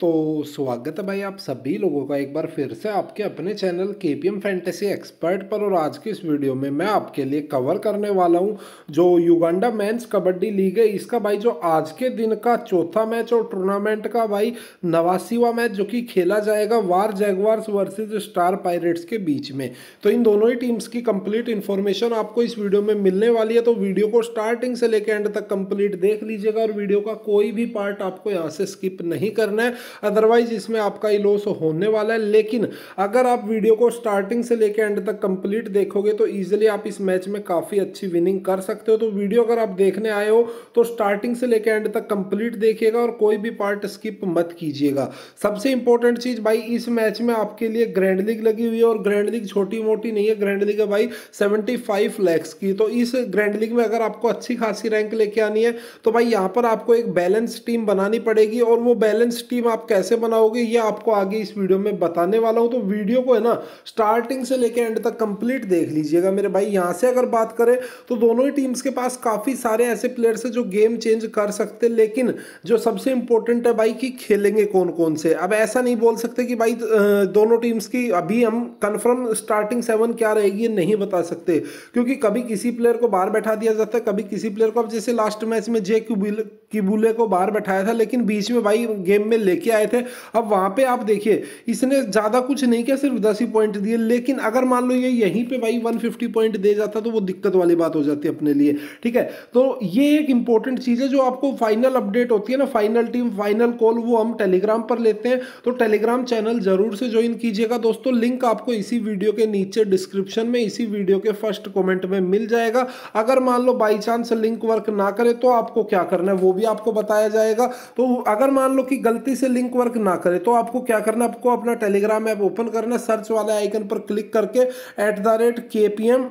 तो स्वागत है भाई आप सभी लोगों का एक बार फिर से आपके अपने चैनल के पी एम फैंटेसी एक्सपर्ट पर और आज की इस वीडियो में मैं आपके लिए कवर करने वाला हूं जो युगांडा मेंस कबड्डी लीग है इसका भाई जो आज के दिन का चौथा मैच और टूर्नामेंट का भाई नवासीवा मैच जो कि खेला जाएगा वार जैगवार्स वर्सेज स्टार पायरेट्स के बीच में तो इन दोनों ही टीम्स की कंप्लीट इन्फॉर्मेशन आपको इस वीडियो में मिलने वाली है तो वीडियो को स्टार्टिंग से लेकर एंड तक कंप्लीट देख लीजिएगा और वीडियो का कोई भी पार्ट आपको यहाँ से स्किप नहीं करना है अदरवाइज इसमें आपका ही लॉस होने वाला है लेकिन अगर आप वीडियो को स्टार्टिंग से लेकर एंड तक कंप्लीट देखोगे तो ईजिली आप इस मैच में काफ़ी अच्छी विनिंग कर सकते हो तो वीडियो अगर आप देखने आए हो तो स्टार्टिंग से लेकर एंड तक कंप्लीट देखिएगा और कोई भी पार्ट स्किप मत कीजिएगा सबसे इंपॉर्टेंट चीज़ भाई इस मैच में आपके लिए ग्रैंड लीग लगी हुई है और ग्रैंड लीग छोटी मोटी नहीं है ग्रैंड लीग है भाई 75 फाइव लैक्स की तो इस ग्रैंड लीग में अगर आपको अच्छी खासी रैंक लेके आनी है तो भाई यहां पर आपको एक बैलेंस टीम बनानी पड़ेगी और वो बैलेंस टीम आप आप कैसे बनाओगे ये आपको आगे इस वीडियो में बताने वाला हूँ तो वीडियो को है ना स्टार्टिंग से लेकर एंड तक कंप्लीट देख लीजिएगा मेरे भाई यहाँ से अगर बात करें तो दोनों ही टीम्स के पास काफ़ी सारे ऐसे प्लेयर्स हैं जो गेम चेंज कर सकते हैं लेकिन जो सबसे इंपॉर्टेंट है भाई कि खेलेंगे कौन कौन से अब ऐसा नहीं बोल सकते कि भाई दोनों टीम्स की अभी हम कन्फर्म स्टार्टिंग सेवन क्या रहेगी ये नहीं बता सकते क्योंकि कभी किसी प्लेयर को बाहर बैठा दिया जाता है कभी किसी प्लेयर को अब जैसे लास्ट मैच में जे किबुले को बाहर बैठाया था लेकिन बीच में भाई गेम में लेके आए थे अब वहाँ पे आप देखिए इसने ज़्यादा कुछ नहीं किया सिर्फ दस ही पॉइंट दिए लेकिन अगर मान लो ये यहीं पे भाई 150 पॉइंट दे जाता तो वो दिक्कत वाली बात हो जाती है अपने लिए ठीक है तो ये एक इंपॉर्टेंट चीज़ है जो आपको फाइनल अपडेट होती है ना फाइनल टीम फाइनल कॉल वो हम टेलीग्राम पर लेते हैं तो टेलीग्राम चैनल ज़रूर से ज्वाइन कीजिएगा दोस्तों लिंक आपको इसी वीडियो के नीचे डिस्क्रिप्शन में इसी वीडियो के फर्स्ट कॉमेंट में मिल जाएगा अगर मान लो बाई चांस लिंक वर्क ना करे तो आपको क्या करना है वो भी आपको बताया जाएगा तो अगर मान लो कि गलती से लिंक वर्क ना करे तो आपको क्या करना आपको अपना टेलीग्राम ऐप ओपन करना सर्च वाले आइकन पर क्लिक करके at the rate K P M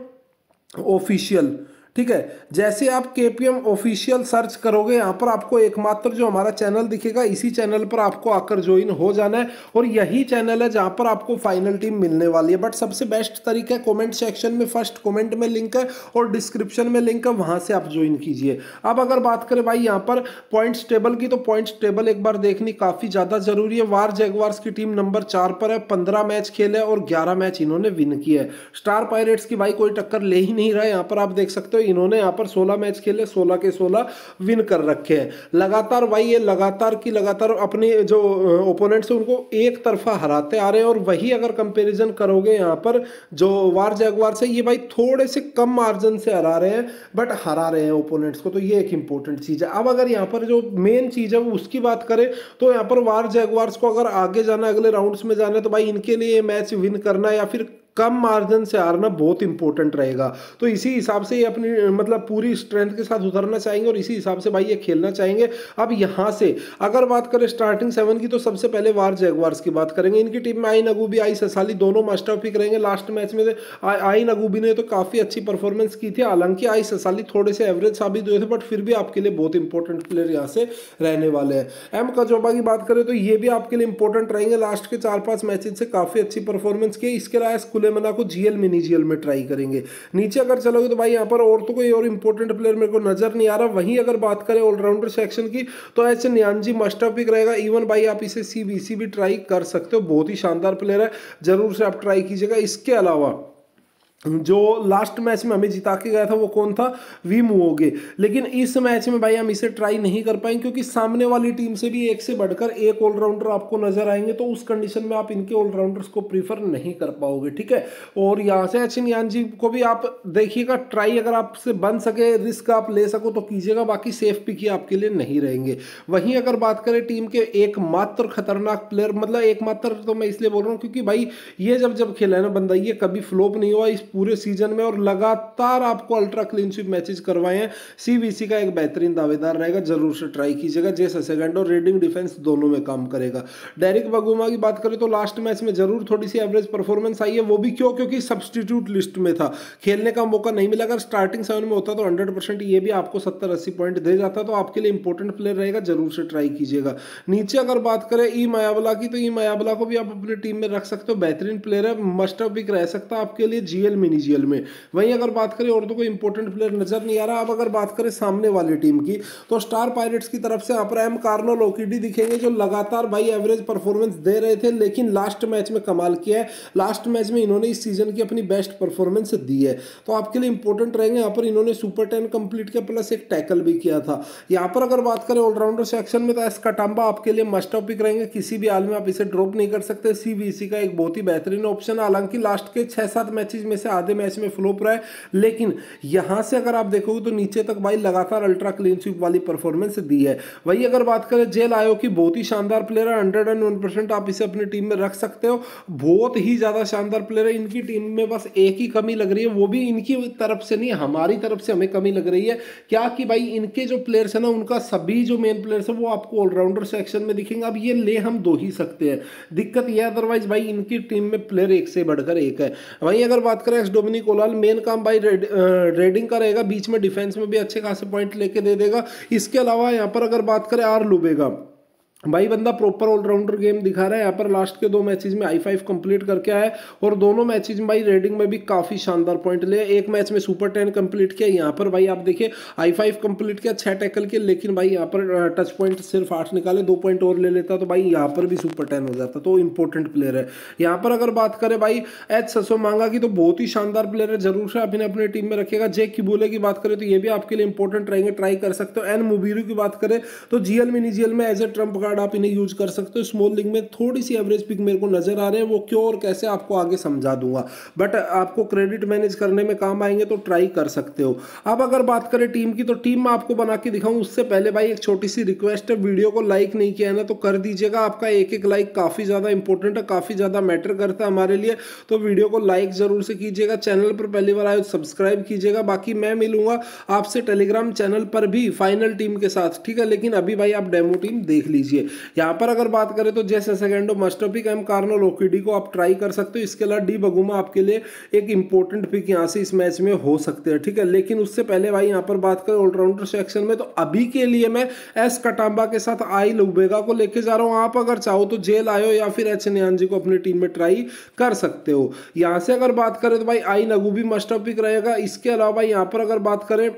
official ठीक है जैसे आप के पी एम ऑफिशियल सर्च करोगे यहाँ पर आपको एकमात्र जो हमारा चैनल दिखेगा इसी चैनल पर आपको आकर ज्वाइन हो जाना है और यही चैनल है जहाँ पर आपको फाइनल टीम मिलने वाली है बट सबसे बेस्ट तरीका है कॉमेंट सेक्शन में फर्स्ट कॉमेंट में लिंक है और डिस्क्रिप्शन में लिंक है वहाँ से आप ज्वाइन कीजिए अब अगर बात करें भाई यहाँ पर पॉइंट्स टेबल की तो पॉइंट्स टेबल एक बार देखनी काफ़ी ज़्यादा जरूरी है वार जैगवार्स की टीम नंबर चार पर है पंद्रह मैच खेले और ग्यारह मैच इन्होंने विन किया है स्टार पायरेट्स की भाई कोई टक्कर ले ही नहीं रहा है यहाँ पर आप देख सकते हो इन्होंने यहाँ पर सोलह मैच खेले सोलह के सोलह विन कर रखे हैं लगातार भाई ये लगातार की लगातार अपने जो ओपोनेंट्स उनको एक तरफा हराते आ रहे हैं और वही अगर कंपेरिजन करोगे यहाँ पर जो वार जगवार से ये भाई थोड़े से कम मार्जिन से हरा रहे हैं बट हरा रहे हैं ओपोनेंट्स को तो ये एक इंपॉर्टेंट चीज़ है अब अगर यहाँ पर जो मेन चीज़ है वो उसकी बात करें तो यहाँ पर वार जैगवार्स को अगर आगे जाना अगले राउंड्स में जाना है तो भाई इनके लिए मैच विन करना या फिर कम मार्जिन से हारना बहुत इंपॉर्टेंट रहेगा तो इसी हिसाब से ये अपनी मतलब पूरी स्ट्रेंथ के साथ उतरना चाहेंगे और इसी हिसाब से भाई ये खेलना चाहेंगे अब यहाँ से अगर बात करें स्टार्टिंग सेवन की तो सबसे पहले वार जैगवार्स की बात करेंगे इनकी टीम में आई नगूबी आई ससाली दोनों मास्टर पिक रहेंगे लास्ट मैच में आई नगूबी ने तो काफ़ी अच्छी परफॉर्मेंस की थी हालांकि आई ससाली थोड़े से एवरेज साबित हुए थे बट फिर भी आपके लिए बहुत इंपॉर्टेंट प्लेयर यहाँ से रहने वाले हैं एम कजोबा की बात करें तो ये भी आपके लिए इंपॉर्टेंट रहेंगे लास्ट के चार पांच मैचेज से काफ़ी अच्छी परफॉर्मेंस की इसके अलावा स्कूल सुलेमना को जीएल मिनी जीएल में ट्राई करेंगे नीचे अगर चलोगे तो भाई यहाँ पर और तो कोई और इंपॉर्टेंट प्लेयर मेरे को नजर नहीं आ रहा वहीं अगर बात करें ऑलराउंडर सेक्शन की तो ऐसे न्यानजी मस्टअप पिक रहेगा इवन भाई आप इसे सी भी ट्राई कर सकते हो बहुत ही शानदार प्लेयर है जरूर से आप ट्राई कीजिएगा इसके अलावा जो लास्ट मैच में हमें जिता के गया था वो कौन था वी मुओगे लेकिन इस मैच में भाई हम इसे ट्राई नहीं कर पाएंगे क्योंकि सामने वाली टीम से भी एक से बढ़कर एक ऑलराउंडर आपको नजर आएंगे तो उस कंडीशन में आप इनके ऑलराउंडर्स को प्रीफर नहीं कर पाओगे ठीक है और यहाँ से अचिन यान जी को भी आप देखिएगा ट्राई अगर आपसे बन सके रिस्क आप ले सको तो कीजिएगा बाकी सेफ पिक ही आपके लिए नहीं रहेंगे वहीं अगर बात करें टीम के एकमात्र खतरनाक प्लेयर मतलब एकमात्र तो मैं इसलिए बोल रहा हूँ क्योंकि भाई ये जब जब खेला है ना बंदा ये कभी फ्लोप नहीं हुआ इस पूरे सीजन में और लगातार आपको अल्ट्रा क्लीनशिप मैचेस करवाए हैं सीबीसी का एक बेहतरीन दावेदार रहेगा जरूर से ट्राई कीजिएगा जे सेकंड और रेडिंग डिफेंस दोनों में काम करेगा डेरिक बगुमा की बात करें तो लास्ट मैच में जरूर थोड़ी सी एवरेज परफॉर्मेंस आई है वो भी क्यों क्योंकि सब्सटीट्यूट लिस्ट में था खेलने का मौका नहीं मिला अगर स्टार्टिंग सेवन में होता तो हंड्रेड ये भी आपको सत्तर अस्सी पॉइंट दे जाता तो आपके लिए इंपॉर्टेंट प्लेयर रहेगा जरूर से ट्राई कीजिएगा नीचे अगर बात करें ई e मायावला की तो ई e मायावला को भी आप अपनी टीम में रख सकते हो बेहतरीन प्लेयर है मस्ट ऑफ पिक रह सकता है आपके लिए जीएल मिनीजियल e में वहीं अगर बात करें औरतों को इंपॉर्टेंट प्लेयर नजर नहीं आ रहा अब अगर बात करें सामने वाली टीम की तो स्टार पायलट्स की तरफ से अपराम कार्नो लोकिडी दिखेंगे जो लगातार भाई एवरेज परफॉर्मेंस दे रहे थे लेकिन लास्ट मैच में कमाल किया है लास्ट मैच में इन्होंने इस सीजन की अपनी बेस्ट परफॉर्मेंस दी है तो आपके लिए इंपॉर्टेंट रहेंगे यहाँ पर इन्होंने सुपर टेन कंप्लीट किया प्लस एक टैकल भी किया था यहाँ पर अगर बात करें ऑलराउंडर सेक्शन में तो एस कटाम्बा आपके लिए मस्ट टॉपिक रहेंगे किसी भी हाल में आप इसे ड्रॉप नहीं कर सकते सी का एक बहुत ही बेहतरीन ऑप्शन है हालांकि लास्ट के छह सात मैचेज में से से आधे मैच में फ्लोप रहा है लेकिन यहां से अगर आप देखोगे तो नीचे तक भाई लगातार अल्ट्रा क्लीन स्वीप वाली परफॉर्मेंस दी है वही अगर बात करें जेल आयो की बहुत ही शानदार प्लेयर है हंड्रेड एंड वन परसेंट आप इसे अपनी टीम में रख सकते हो बहुत ही ज़्यादा शानदार प्लेयर है इनकी टीम में बस एक ही कमी लग रही है वो भी इनकी तरफ से नहीं हमारी तरफ से हमें कमी लग रही है क्या कि भाई इनके जो प्लेयर्स है ना उनका सभी जो मेन प्लेयर्स है वो आपको ऑलराउंडर सेक्शन में दिखेंगे अब ये ले हम दो ही सकते हैं दिक्कत यह अदरवाइज भाई इनकी टीम में प्लेयर एक से बढ़कर एक है वहीं अगर बात करें एक्स डोमिनिक ओलाल मेन काम भाई रेडिंग का रहेगा बीच में डिफेंस में भी अच्छे खासे पॉइंट लेके दे देगा इसके अलावा यहाँ पर अगर बात करें आर लुबेगा भाई बंदा प्रॉपर ऑलराउंडर गेम दिखा रहा है यहाँ पर लास्ट के दो मैचेज में आई फाइव कंप्लीट करके आया और दोनों मैचेज में भाई रेडिंग में भी काफ़ी शानदार पॉइंट ले एक मैच में सुपर टेन कंप्लीट किया यहाँ पर भाई आप देखिए आई फाइव कंप्लीट किया छह टैकल के लेकिन भाई यहाँ पर टच पॉइंट सिर्फ आठ निकाले दो पॉइंट और ले लेता तो भाई यहाँ पर भी सुपर टेन हो जाता तो इंपॉर्टेंट प्लेयर है यहाँ पर अगर बात करें भाई एच ससो मांगा की तो बहुत ही शानदार प्लेयर है जरूर से अपने अपने अपनी टीम में रखेगा जेक की बोले की बात करें तो ये भी आपके लिए इंपॉर्टेंट रहेंगे ट्राई कर सकते हो एन मुबीरू की बात करें तो जीएल मिनी जीएल में एज ए ट्रम्प कार्ड आप इन्हें यूज कर सकते हो स्मॉल लीग में थोड़ी सी एवरेज पिक मेरे को नजर आ रहे हैं वो क्यों और कैसे आपको आगे समझा दूंगा बट आपको क्रेडिट मैनेज करने में काम आएंगे तो ट्राई कर सकते हो अब अगर बात करें टीम की तो टीम मैं आपको बना के दिखाऊं उससे पहले भाई एक छोटी सी रिक्वेस्ट है वीडियो को लाइक नहीं किया है ना तो कर दीजिएगा आपका एक एक लाइक काफ़ी ज़्यादा इंपॉर्टेंट है काफ़ी ज़्यादा मैटर करता है हमारे लिए तो वीडियो को लाइक ज़रूर से कीजिएगा चैनल पर पहली बार आए सब्सक्राइब तो कीजिएगा बाकी मैं मिलूंगा आपसे टेलीग्राम चैनल पर भी फाइनल टीम के साथ ठीक है लेकिन अभी भाई आप डेमो टीम देख लीजिए लीजिए यहाँ पर अगर बात करें तो जैसे सेकेंडो मस्टोपिक एम कार्नो लोकिडी को आप ट्राई कर सकते हो इसके अलावा डी बगुमा आपके लिए एक इंपॉर्टेंट पिक यहाँ से इस मैच में हो सकते हैं ठीक है लेकिन उससे पहले भाई यहाँ पर बात करें ऑलराउंडर सेक्शन में तो अभी के लिए मैं एस कटाम्बा के साथ आई लुबेगा को लेके जा रहा हूँ आप अगर चाहो तो जेल आयो या फिर एच नियान जी को अपनी टीम में ट्राई कर सकते हो यहाँ से अगर बात करें तो भाई आई नगू भी मस्टॉपिक रहेगा इसके अलावा भाई यहाँ पर अगर बात करें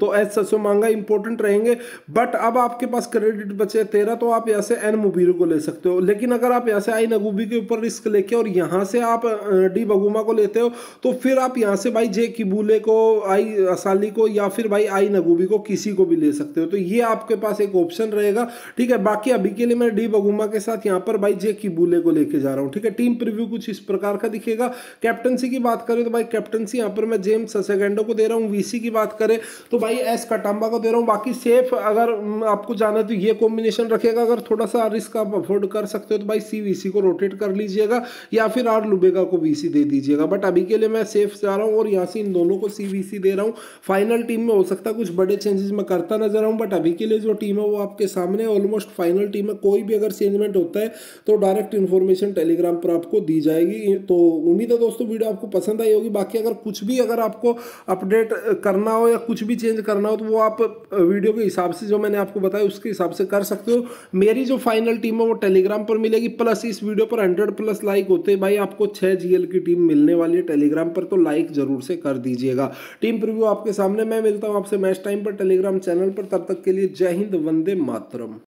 तो एस सो मांगा इंपॉर्टेंट रहेंगे बट अब आपके पास क्रेडिट बचे तेरह तो आप यहाँ से एन मुबीरो को ले सकते हो लेकिन अगर आप यहाँ से आई नगूबी के ऊपर रिस्क लेके और यहाँ से आप डी बगुमा को लेते हो तो फिर आप यहाँ से भाई जे किबूले को आई असाली को या फिर भाई आई नगूबी को किसी को भी ले सकते हो तो ये आपके पास एक ऑप्शन रहेगा ठीक है बाकी अभी के लिए मैं डी बगुमा के साथ यहाँ पर भाई जे किबूले को लेके जा रहा हूँ ठीक है टीम प्रिव्यू कुछ इस प्रकार का दिखेगा कैप्टनसी की बात करें तो भाई कैप्टनसी यहाँ पर मैं जेम्स ससेगेंडो को दे रहा हूँ वीसी की बात करें तो भाई एस कटाम्बा को दे रहा हूँ बाकी सेफ अगर हम्म, आपको जाना है तो ये कॉम्बिनेशन रखेगा अगर थोड़ा सा रिस्क आप अफोर्ड कर सकते हो तो भाई सी वी को रोटेट कर लीजिएगा या फिर आर लुबेगा को वी दे दीजिएगा बट अभी के लिए मैं सेफ जा रहा हूँ और यहाँ से इन दोनों को सी दे रहा हूँ फाइनल टीम में हो सकता है कुछ बड़े चेंजेस मैं करता नजर आऊँ बट अभी के लिए जो टीम है वो आपके सामने ऑलमोस्ट फाइनल टीम में कोई भी अगर चेंजमेंट होता है तो डायरेक्ट इन्फॉर्मेशन टेलीग्राम पर आपको दी जाएगी तो उम्मीद है दोस्तों वीडियो आपको पसंद आई होगी बाकी अगर कुछ भी अगर आपको अपडेट करना हो या कुछ भी चेंज करना हो तो वो आप वीडियो के हिसाब से जो मैंने आपको बताया उसके हिसाब से कर सकते हो मेरी जो फाइनल टीम है वो टेलीग्राम पर मिलेगी प्लस इस वीडियो पर हंड्रेड प्लस लाइक होते भाई आपको छः जीएल की टीम मिलने वाली है टेलीग्राम पर तो लाइक जरूर से कर दीजिएगा टीम प्रिव्यू आपके सामने मैं मिलता हूँ आपसे मैच टाइम पर टेलीग्राम चैनल पर तब तक के लिए जय हिंद वंदे मातरम